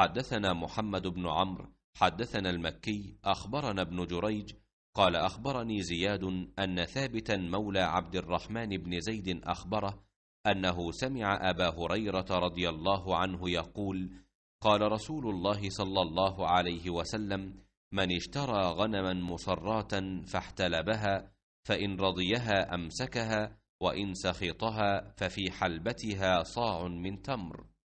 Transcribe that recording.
حدثنا محمد بن عمرو حدثنا المكي أخبرنا ابن جريج قال أخبرني زياد أن ثابتا مولى عبد الرحمن بن زيد أخبره أنه سمع أبا هريرة رضي الله عنه يقول قال رسول الله صلى الله عليه وسلم من اشترى غنما مصراتا فاحتلبها فإن رضيها أمسكها وإن سخطها ففي حلبتها صاع من تمر